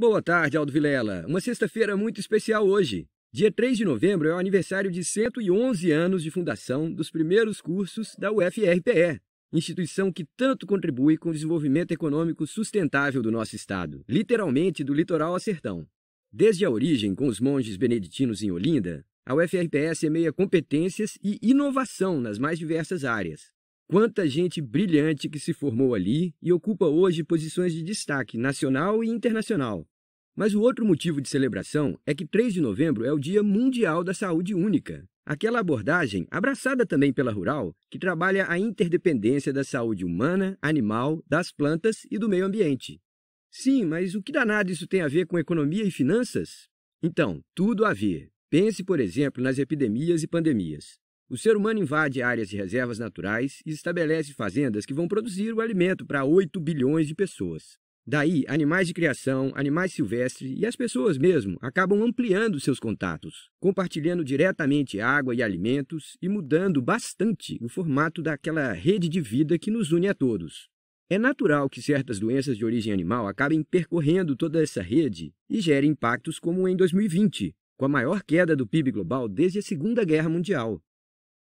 Boa tarde, Aldo Vilela. Uma sexta-feira muito especial hoje. Dia 3 de novembro é o aniversário de 111 anos de fundação dos primeiros cursos da UFRPE, instituição que tanto contribui com o desenvolvimento econômico sustentável do nosso estado, literalmente do litoral ao sertão. Desde a origem, com os monges beneditinos em Olinda, a UFRPE semeia competências e inovação nas mais diversas áreas, Quanta gente brilhante que se formou ali e ocupa hoje posições de destaque nacional e internacional. Mas o outro motivo de celebração é que 3 de novembro é o Dia Mundial da Saúde Única, aquela abordagem, abraçada também pela Rural, que trabalha a interdependência da saúde humana, animal, das plantas e do meio ambiente. Sim, mas o que danado isso tem a ver com economia e finanças? Então, tudo a ver. Pense, por exemplo, nas epidemias e pandemias. O ser humano invade áreas de reservas naturais e estabelece fazendas que vão produzir o alimento para 8 bilhões de pessoas. Daí, animais de criação, animais silvestres e as pessoas mesmo acabam ampliando seus contatos, compartilhando diretamente água e alimentos e mudando bastante o formato daquela rede de vida que nos une a todos. É natural que certas doenças de origem animal acabem percorrendo toda essa rede e gerem impactos como em 2020, com a maior queda do PIB global desde a Segunda Guerra Mundial.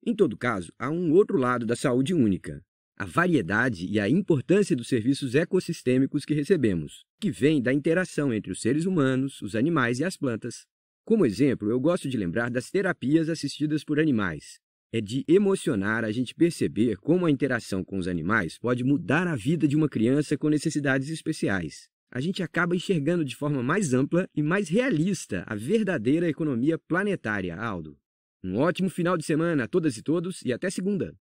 Em todo caso, há um outro lado da saúde única, a variedade e a importância dos serviços ecossistêmicos que recebemos, que vem da interação entre os seres humanos, os animais e as plantas. Como exemplo, eu gosto de lembrar das terapias assistidas por animais. É de emocionar a gente perceber como a interação com os animais pode mudar a vida de uma criança com necessidades especiais. A gente acaba enxergando de forma mais ampla e mais realista a verdadeira economia planetária, Aldo. Um ótimo final de semana a todas e todos e até segunda!